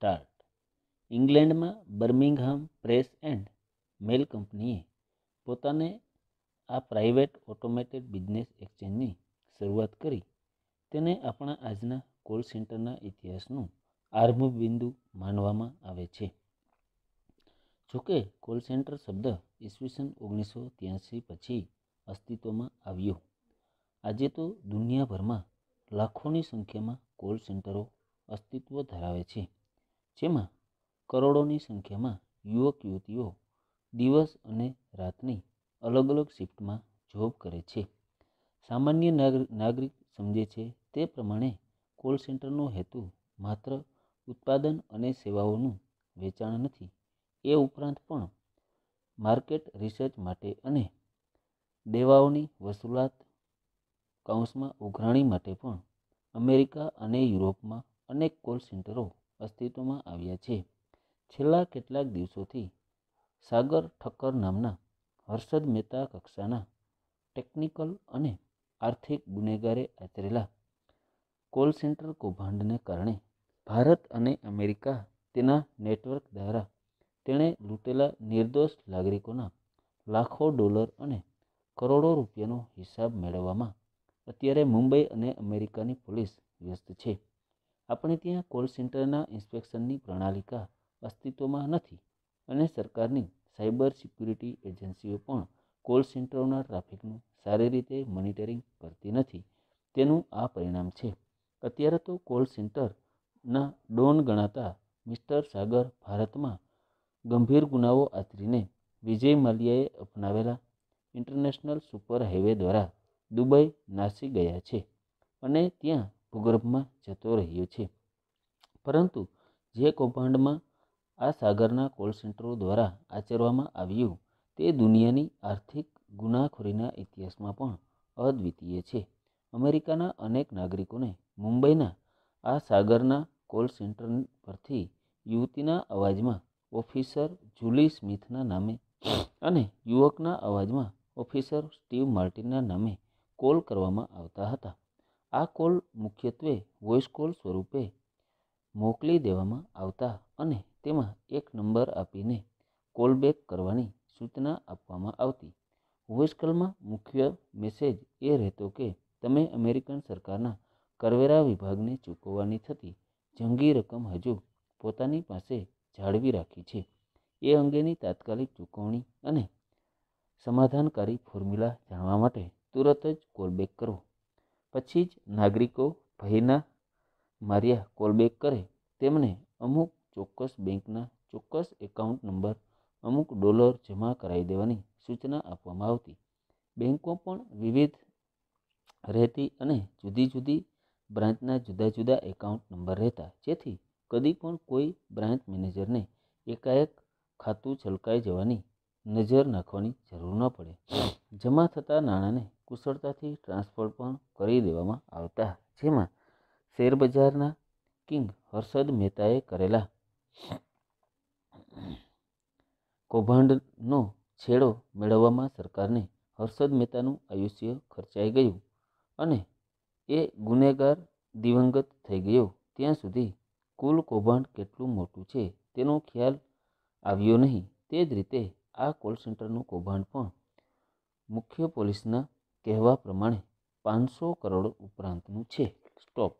start ઇંગ્લેન્ડમાં Birmingham press and mail કંપનીએ પોતાને આ પ્રાઇવેટ ઓટોમેટેડ બિઝનેસ એક્સચેન્જની શરૂઆત કરી તેને આપણા આજના કોલ સેન્ટરના ઇતિહાસનું આરંભ બિંદુ માનવામાં આવે છે જોકે કોલ સેન્ટર શબ્દ ઈસવીસન ઓગણીસો ત્યાંસી પછી અસ્તિત્વમાં આવ્યો આજે તો દુનિયાભરમાં લાખોની સંખ્યામાં કોલ સેન્ટરો અસ્તિત્વ ધરાવે છે જેમાં કરોડોની સંખ્યામાં યુવક યુવતીઓ દિવસ અને રાતની અલગ અલગ શિફ્ટમાં જોબ કરે છે સામાન્ય નાગરિક સમજે છે તે પ્રમાણે કોલ સેન્ટરનો હેતુ માત્ર ઉત્પાદન અને સેવાઓનું વેચાણ નથી એ ઉપરાંત પણ માર્કેટ રિસર્ચ માટે અને દેવાઓની વસૂલાત કૌંસમાં ઉઘરાણી માટે પણ અમેરિકા અને યુરોપમાં અનેક કોલ સેન્ટરો અસ્તિત્વમાં આવ્યા છે છેલ્લા કેટલાક દિવસોથી સાગર ઠક્કર નામના હર્ષદ મહેતા કક્ષાના ટેકનિકલ અને આર્થિક ગુનેગારે આચરેલા કોલ સેન્ટર કૌભાંડને કારણે ભારત અને અમેરિકા તેના નેટવર્ક દ્વારા તેણે લૂંટેલા નિર્દોષ નાગરિકોના લાખો ડોલર અને કરોડો રૂપિયાનો હિસાબ મેળવવામાં અત્યારે મુંબઈ અને અમેરિકાની પોલીસ વ્યસ્ત છે આપણે ત્યાં કોલ સેન્ટરના ઇન્સ્પેક્શનની પ્રણાલિકા અસ્તિત્વમાં નથી અને સરકારની સાયબર સિક્યુરિટી એજન્સીઓ પણ કોલ સેન્ટરોના ટ્રાફિકનું સારી રીતે મોનિટરિંગ કરતી નથી તેનું આ પરિણામ છે અત્યારે તો કોલ સેન્ટરના ડોન ગણાતા મિસ્ટર સાગર ભારતમાં ગંભીર ગુનાઓ આચરીને વિજય માલ્યાએ અપનાવેલા ઇન્ટરનેશનલ સુપર હાઈવે દ્વારા દુબઈ નાસી ગયા છે અને ત્યાં ભૂગર્ભમાં જતો રહ્યો છે પરંતુ જે કૌભાંડમાં આ સાગરના કોલ સેન્ટરો દ્વારા આચરવામાં આવ્યું તે દુનિયાની આર્થિક ગુનાખોરીના ઇતિહાસમાં પણ અદ્વિતીય છે અમેરિકાના અનેક નાગરિકોને મુંબઈના આ સાગરના કોલ સેન્ટર પરથી યુવતીના અવાજમાં ઓફિસર જુલી સ્મિથના નામે અને યુવકના અવાજમાં ઓફિસર સ્ટીવ માર્ટિનના નામે કોલ કરવામાં આવતા હતા આ કોલ મુખ્યત્વે વોઇસ કોલ સ્વરૂપે મોકલી દેવામાં આવતા અને તેમાં એક નંબર આપીને કોલ બેક કરવાની સૂચના આપવામાં આવતી વોઇસ કોલમાં મુખ્ય મેસેજ એ રહેતો કે તમે અમેરિકન સરકારના કરવેરા વિભાગને ચૂકવવાની થતી જંગી રકમ હજુ પોતાની પાસે જાળવી રાખી છે એ અંગેની તાત્કાલિક ચૂકવણી અને સમાધાનકારી ફોર્મ્યુલા જાણવા માટે તુરત જ કોલ બેક કરો પછી જ નાગરિકો ભયના માર્યા કોલબેક કરે તેમને અમુક ચોક્કસ બેંકના ચોક્કસ એકાઉન્ટ નંબર અમુક ડોલર જમા કરાવી દેવાની સૂચના આપવામાં આવતી બેંકો પણ વિવિધ રહેતી અને જુદી જુદી બ્રાન્ચના જુદા જુદા એકાઉન્ટ નંબર રહેતા જેથી કદી પણ કોઈ બ્રાન્ચ મેનેજરને એકાએક ખાતું છલકાઈ જવાની નજર નાખવાની જરૂર ન પડે જમા થતા નાણાંને કુશળતાથી ટ્રાન્સફર પણ કરી દેવામાં આવતા જેમાં શેરબજારના કિંગ હર્ષદ મહેતાએ કરેલા કૌભાંડનો છેડો મેળવવામાં સરકારને હર્ષદ મહેતાનું આયુષ્ય ખર્ચાઈ ગયું અને એ ગુનેગાર દિવંગત થઈ ગયો ત્યાં સુધી કુલ કૌભાંડ કેટલું મોટું છે તેનો ખ્યાલ આવ્યો નહીં તે જ રીતે આ કોલ સેન્ટરનું કૌભાંડ પણ મુખ્ય પોલીસના કહેવા પ્રમાણે પાંચસો કરોડ ઉપરાંતનું છે સ્ટોપ